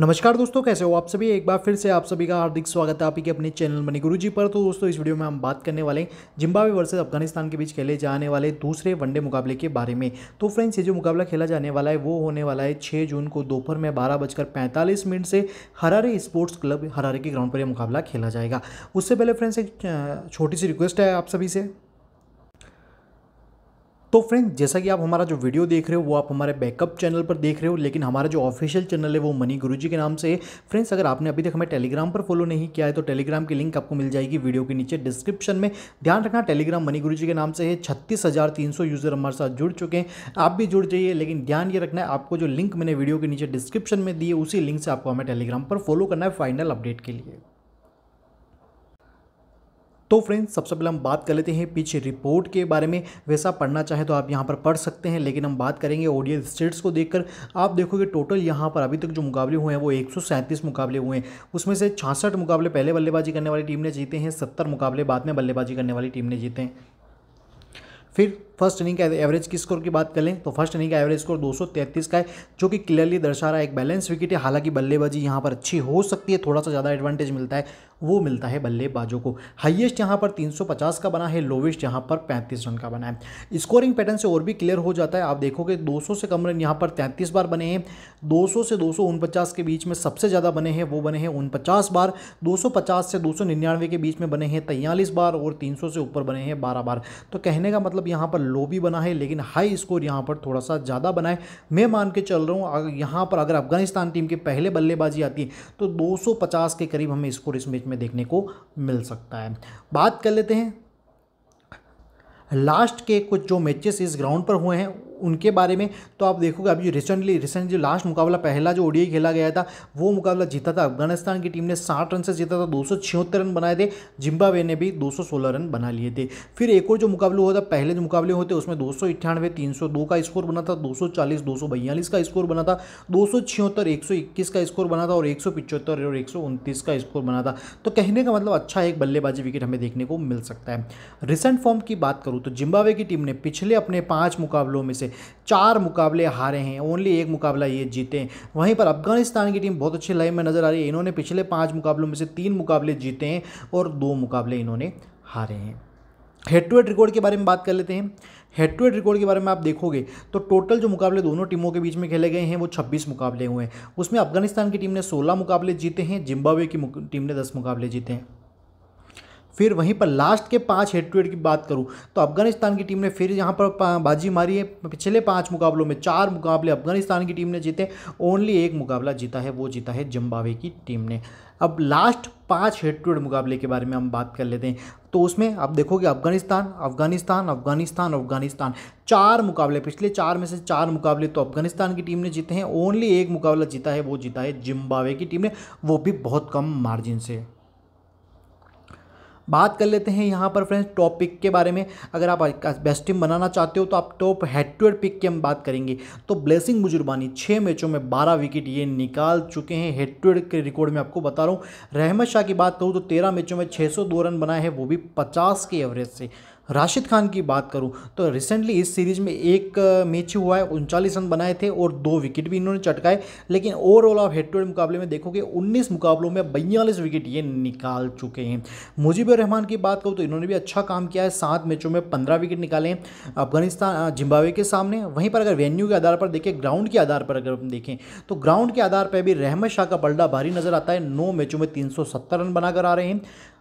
नमस्कार दोस्तों कैसे हो आप सभी एक बार फिर से आप सभी का हार्दिक स्वागत है आप ही के अपने चैनल मनी गुरु जी पर तो दोस्तों इस वीडियो में हम बात करने वाले हैं जिम्बाब्वे वर्सेस अफगानिस्तान के बीच खेले जाने वाले दूसरे वनडे मुकाबले के बारे में तो फ्रेंड्स ये जो मुकाबला खेला जाने वाला है वो होने वाला है छः जून को दोपहर में बारह बजकर पैंतालीस मिनट से हरारे स्पोर्ट्स क्लब हरारे के ग्राउंड पर यह मुकाबला खेला जाएगा उससे पहले फ्रेंड्स एक छोटी सी रिक्वेस्ट है आप सभी से तो फ्रेंड जैसा कि आप हमारा जो वीडियो देख रहे हो वो आप हमारे बैकअप चैनल पर देख रहे हो लेकिन हमारा जो ऑफिशियल चैनल है वो मनी गुरुजी के नाम से है फ्रेंड्स अगर आपने अभी तक हमें टेलीग्राम पर फॉलो नहीं किया है तो टेलीग्राम की लिंक आपको मिल जाएगी वीडियो के नीचे डिस्क्रिप्शन में ध्यान रखना टेलीग्राम मनी गुरु के नाम से है छत्तीस यूज़र हमारे साथ जुड़ चुके हैं आप भी जुड़ जाइए लेकिन ध्यान ये रखना है आपको जो लिंक मैंने वीडियो के नीचे डिस्क्रिप्शन में दी है उसी लिंक से आपको हमें टेलीग्राम पर फॉलो करना है फाइनल अपडेट के लिए तो फ्रेंड्स सबसे पहले हम बात कर लेते हैं पिच रिपोर्ट के बारे में वैसा पढ़ना चाहे तो आप यहाँ पर पढ़ सकते हैं लेकिन हम बात करेंगे ओडियल स्टेट्स को देखकर आप देखोगे टोटल यहाँ पर अभी तक जो मुकाबले हुए हैं वो एक मुकाबले हुए हैं उसमें से छासठ मुकाबले पहले बल्लेबाजी करने वाली टीम ने जीते हैं सत्तर मुकाबले बाद में बल्लेबाजी करने वाली टीम ने जीते हैं फिर फर्स्ट इनिंग का एवरेज की स्कोर की बात करें तो फर्स्ट इनिंग का एवरेज स्कोर 233 का है जो कि क्लियरली दर्शा रहा है एक बैलेंस विकेट है हालांकि बल्लेबाजी यहाँ पर अच्छी हो सकती है थोड़ा सा ज़्यादा एडवांटेज मिलता है वो मिलता है बल्लेबाजों को हाईएस्ट यहाँ पर 350 का बना है लोवेस्ट यहाँ पर 35 रन का बना है स्कोरिंग पैटर्न से और भी क्लियर हो जाता है आप देखोगे 200 से कम रन यहाँ पर 33 बार बने हैं 200 से दो के बीच में सबसे ज़्यादा बने हैं वो बने हैं उनपचास बार 250 से दो के बीच में बने हैं तैयलीस बार और 300 से ऊपर बने हैं बारह बार तो कहने का मतलब यहाँ पर लो भी बना है लेकिन हाई स्कोर यहाँ पर थोड़ा सा ज़्यादा बना है मैं मान के चल रहा हूँ यहाँ पर अगर अफगानिस्तान टीम के पहले बल्लेबाजी आती है तो 250 के करीब हमें स्कोर इस मैच में देखने को मिल सकता है बात कर लेते हैं लास्ट के कुछ जो मैचेस इस ग्राउंड पर हुए हैं उनके बारे में तो आप देखोगे अभी रिसेंटली रिसेंट जो लास्ट मुकाबला पहला जो ओडीआई खेला गया था वो मुकाबला जीता था अफगानिस्तान की टीम ने साठ रन से जीता था दो रन बनाए थे जिम्बावे ने भी दो रन बना लिए थे फिर एक और जो मुकाबला हुआ था पहले जो मुकाबले होते उसमें दो सौ का स्कोर बना था दो सौ का स्कोर बना था दो सौ का स्कोर बना था और एक और एक का स्कोर बना था तो कहने का मतलब अच्छा एक बल्लेबाजी विकेट हमें देखने को मिल सकता है रिसेंट फॉर्म की बात करूं तो जिम्बावे की टीम ने पिछले अपने पांच मुकाबलों में से चार मुकाबले हारे हैं ओनली एक मुकाबला ये जीते हैं वहीं पर अफगानिस्तान की टीम बहुत अच्छे लाइन में नज़र आ रही है इन्होंने पिछले पाँच मुकाबलों में से तीन मुकाबले जीते हैं और दो मुकाबले इन्होंने हारे हैं हेड टू हेड रिकॉर्ड के बारे में बात कर लेते हैं हेड टू हेड रिकॉर्ड के बारे में आप देखोगे तो टोटल जो मुकाबले दोनों टीमों के बीच में खेले गए हैं वो 26 मुकाबले हुए हैं उसमें अफगानिस्तान की टीम ने 16 मुकाबले जीते हैं जिम्बाब्वे की टीम ने 10 मुकाबले जीते हैं फिर वहीं पर लास्ट के पाँच हेड टू हेड की बात करूँ तो अफगानिस्तान की टीम ने फिर यहां पर बाजी मारी है पिछले पाँच मुकाबलों में चार मुकाबले अफगानिस्तान की टीम ने जीते ओनली एक मुकाबला जीता है वो जीता है जिम्बावे की टीम ने अब लास्ट पांच हेड टू हेड मुकाबले के बारे में हम बात कर लेते हैं तो उसमें आप देखोगे अफगानिस्तान अफगानिस्तान अफगानिस्तान अफगानिस्तान चार मुकाबले पिछले चार में से चार मुकाबले तो अफगानिस्तान की टीम ने जीते हैं ओनली एक मुकाबला जीता है वो जीता है जिम्बावे की टीम ने वो भी बहुत कम मार्जिन से बात कर लेते हैं यहाँ पर फ्रेंड्स टॉप पिक के बारे में अगर आप बेस्ट टीम बनाना चाहते हो तो आप top head to head pick की हम बात करेंगे तो ब्लेसिंग बुजुर्बानी छः मैचों में बारह विकेट ये निकाल चुके हैं हेड टू हेड के रिकॉर्ड में आपको बता रहा हूँ रहमत शाह की बात करूँ तो तेरह मैचों में छः रन बनाए हैं वो भी पचास के एवरेज से राशिद खान की बात करूं तो रिसेंटली इस सीरीज में एक मैच हुआ है उनचालीस रन बनाए थे और दो विकेट भी इन्होंने चटकाए लेकिन ओवरऑल आप हेड टू हेड मुकाबले में देखोगे 19 मुकाबलों में बयालीस विकेट ये निकाल चुके हैं मुजीबर रहमान की बात करूँ तो इन्होंने भी अच्छा काम किया है सात मैचों में पंद्रह विकेट निकाले हैं अफगानिस्तान जिम्बावे के सामने वहीं पर अगर वेन्यू के आधार पर देखें ग्राउंड के आधार पर अगर हम देखें तो ग्राउंड के आधार पर भी रहमत शाह का पलडा भारी नजर आता है नौ मैचों में तीन रन बनाकर आ रहे हैं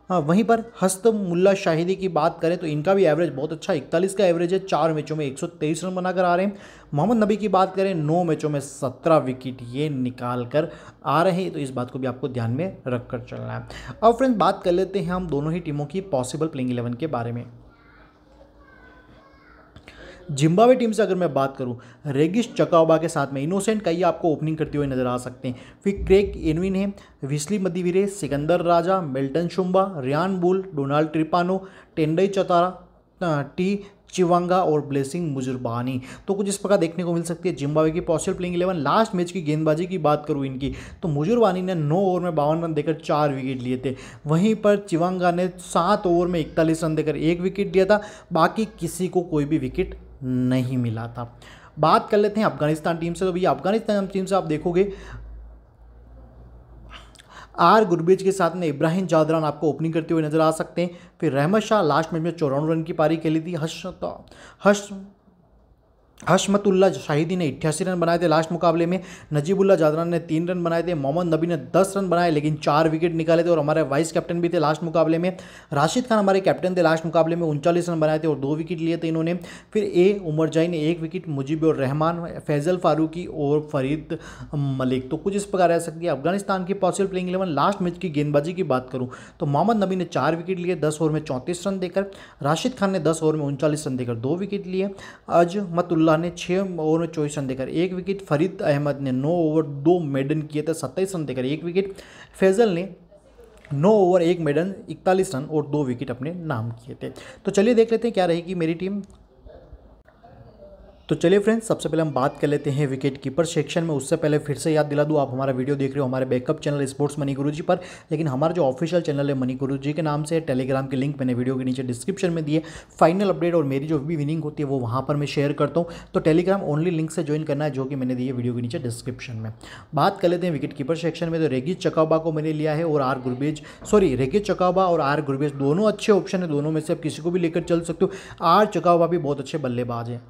हाँ वहीं पर हस्त मुल्ला शाहिदी की बात करें तो इनका भी एवरेज बहुत अच्छा इकतालीस का एवरेज है चार मैचों में एक रन बनाकर आ रहे हैं मोहम्मद नबी की बात करें नौ मैचों में सत्रह विकेट ये निकाल कर आ रहे हैं तो इस बात को भी आपको ध्यान में रख कर चलना है अब फ्रेंड्स बात कर लेते हैं हम दोनों ही टीमों की पॉसिबल प्लेइंग इलेवन के बारे में जिम्बावे टीम से अगर मैं बात करूँ रेगिस चकाबा के साथ में इनोसेंट कई आपको ओपनिंग करते हुए नजर आ सकते हैं फिर क्रेक एनविन है Wessly Madhevere Sikandar Raza Milton Shumba Ryan Burl Donald Tiripano Tendai Chatara T Chivanga और ब्लेसिंग मुजुर्बानी तो कुछ इस प्रकार देखने को मिल सकती है जिम्बावे की possible playing eleven last match की गेंदबाजी की बात करूँ इनकी तो मुजुर्बानी ने नौ ओवर में बावन रन देकर चार विकेट लिए थे वहीं पर चिवांगा ने सात ओवर में इकतालीस रन देकर एक विकेट लिया था बाकी किसी को कोई भी विकेट नहीं मिला था बात कर लेते हैं अफगानिस्तान टीम से तो भैया अफगानिस्तान टीम से आप देखोगे आर गुरबेज के साथ में इब्राहिम जादरान आपको ओपनिंग करते हुए नजर आ सकते हैं फिर रहमत शाह लास्ट मैच में चौरानवे रन की पारी खेली थी हर्ष हर्ष हशमतुल्ला शाहिदी ने अट्ठासी रन बनाए थे लास्ट मुकाबले में नजीबुल्ला जादरान ने तीन रन बनाए थे मोहम्मद नबी ने दस रन बनाए लेकिन चार विकेट निकाले थे और हमारे वाइस कैप्टन भी थे लास्ट मुकाबले में राशिद खान हमारे कैप्टन थे लास्ट मुकाबले में उनचालीस रन बनाए थे और दो विकेट लिए थे इन्होंने फिर ए उमर जाई ने एक विकेट मुजीब और रहमान फैजल फारूकी और फरीद मलिक तो कुछ इस प्रकार रह सकती है अफगानिस्तान की possible playing eleven last match की गेंदबाजी की बात करूँ तो मोहम्मद नबी ने चार विकेट लिए दस ओवर में चौंतीस रन देकर राशिद खान ने दस ओवर में उनचालीस रन देकर दो विकेट लिए अजमतुल्ला अब्दुल्ला ने छः ओवर में चौबीस रन देकर एक विकेट फरीद अहमद ने नौ ओवर दो मेडन किए थे सत्ताईस रन देकर एक विकेट फैजल ने नौ ओवर एक मेडन इकतालीस रन और दो विकेट अपने नाम किए थे तो चलिए देख लेते हैं क्या रहेगी मेरी टीम तो चलिए फ्रेंड्स सबसे पहले हम बात कर लेते हैं विकेट कीपर सेक्शन में उससे पहले फिर से याद दिला दूँ आप हमारा वीडियो देख रहे हो हमारे बैकअप चैनल स्पोर्ट्स मनी गुरु जी पर लेकिन हमारा जो ऑफिशियल चैनल है मनी गुरु जी के नाम से टेलीग्राम के लिंक मैंने वीडियो के नीचे डिस्क्रिप्शन में दिए फाइनल अपडेट और मेरी जो भी विनिंग होती है वो वहाँ पर मैं शेयर करता हूँ तो टेलीग्राम ओनली लिंक से ज्वाइन करना है जो कि मैंने दिए वीडियो के नीचे डिस्क्रिप्शन में बात कर लेते हैं विकेट कीपर सेक्शन में तो रेगिज चकाबा को मैंने लिया है और आर गुरबेज सॉरी रेगिज चकाबा और आर गुरबेज दोनों अच्छे ऑप्शन है दोनों में से आप किसी को भी लेकर चल सकते हो आर चकाबा भी बहुत अच्छे बल्लेबाज हैं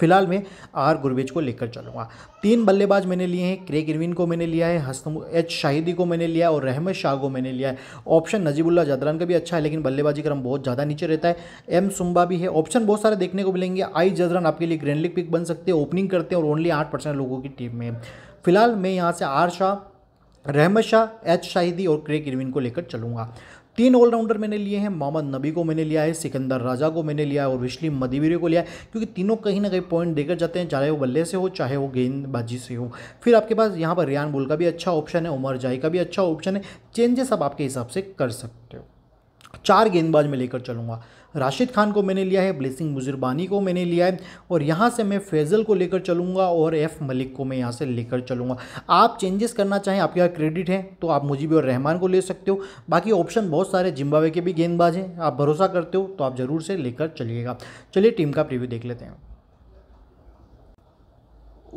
फिलहाल मैं आर गुरबेज को लेकर चलूँगा तीन बल्लेबाज मैंने लिए हैं क्रेग इरविन को मैंने लिया है हस्त एच शाहिदी को मैंने लिया और रहमत शाह को मैंने लिया है ऑप्शन नजीबुल्ला जादरान का भी अच्छा है लेकिन बल्लेबाजी क्रम बहुत ज़्यादा नीचे रहता है एम सुम्बा भी है ऑप्शन बहुत सारे देखने को मिलेंगे आई जदरान आपके लिए ग्रैंड लीग पिक बन सकते हैं ओपनिंग करते हैं और ओनली आठ परसेंट लोगों की टीम में फिलहाल मैं यहाँ से आर शाह रहमत शाह एच शाहिदी और क्रेग इरविन को लेकर चलूँगा तीन ऑलराउंडर मैंने लिए हैं मोहम्मद नबी को मैंने लिया है सिकंदर राजा को मैंने लिया है और विश्ली मदीवीरे को लिया है क्योंकि तीनों कहीं ना कहीं पॉइंट देकर जाते हैं चाहे वो बल्ले से हो चाहे वो गेंदबाजी से हो फिर आपके पास यहाँ पर रियान बुल का भी अच्छा ऑप्शन है उमर जाई का भी अच्छा ऑप्शन है चेंजेस आप आपके हिसाब से कर सकते हो चार गेंदबाज में लेकर चलूँगा राशिद खान को मैंने लिया है ब्लेसिंग मुजरबानी को मैंने लिया है और यहाँ से मैं फैज़ल को लेकर चलूँगा और एफ़ मलिक को मैं यहाँ से लेकर चलूँगा आप चेंजेस करना चाहें आपके यहाँ क्रेडिट है तो आप मुझे भी और रहमान को ले सकते हो बाकी ऑप्शन बहुत सारे जिम्बावे के भी गेंदबाज हैं आप भरोसा करते हो तो आप ज़रूर से लेकर चलिएगा चलिए टीम का प्रिव्यू देख लेते हैं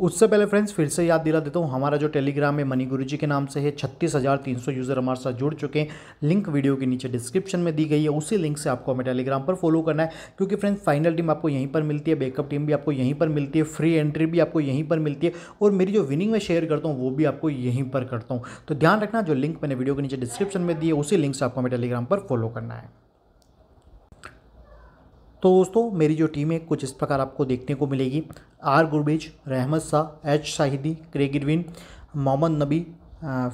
उससे पहले फ्रेंड्स फिर से याद दिला देता हूँ हमारा जो टेलीग्राम है मनी गुरु जी के नाम से है छत्तीस हज़ार तीन सौ यूज़र हमारे साथ जुड़ चुके हैं लिंक वीडियो के नीचे डिस्क्रिप्शन में दी गई है उसी लिंक से आपको हमें टेलीग्राम पर फॉलो करना है क्योंकि फ्रेंड्स फाइनल टीम आपको यहीं पर मिलती है बैकअप टीम भी आपको यहीं पर मिलती है फ्री एंट्री भी आपको यहीं पर मिलती है और मेरी जो विनिंग में शेयर करता हूँ वो भी आपको यहीं पर करता हूँ तो ध्यान रखना जो लिंक मैंने वीडियो के नीचे डिस्क्रिप्शन में दी है उसी लिंक से आपको हमें टेलीग्राम पर फॉलो करना है तो दोस्तों मेरी जो टीम है कुछ इस प्रकार आपको देखने को मिलेगी R Gurbaz Rahmat Shah H Shahidi Craig Ervine Mohammad Nabi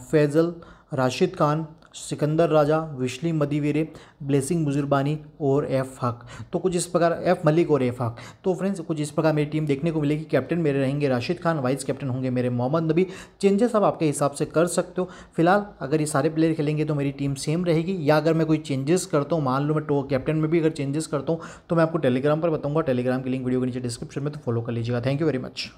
Faisal Rashid Khan Sikandar Raza Wessly Madhevere Blessing Muzarabani और एफ हक तो कुछ इस प्रकार एफ मलिक और एफ हक तो फ्रेंड्स कुछ इस प्रकार मेरी टीम देखने को मिलेगी कैप्टन मेरे रहेंगे राशिद खान वाइस कैप्टन होंगे मेरे मोहम्मद नबी चेंजेस आप आपके हिसाब से कर सकते हो फिलहाल अगर ये सारे प्लेयर खेलेंगे तो मेरी टीम सेम रहेगी या अगर मैं कोई चेंजेस करता हूँ मान लो मैं टो कैप्टन में भी अगर चेंजेस करता हूँ तो मैं आपको टेलीग्राम पर बताऊँगा टेलीग्राम की लिंक वीडियो के नीचे डिस्क्रिप्शन में तो फॉलो कर लीजिएगा थैंक यू वेरी मच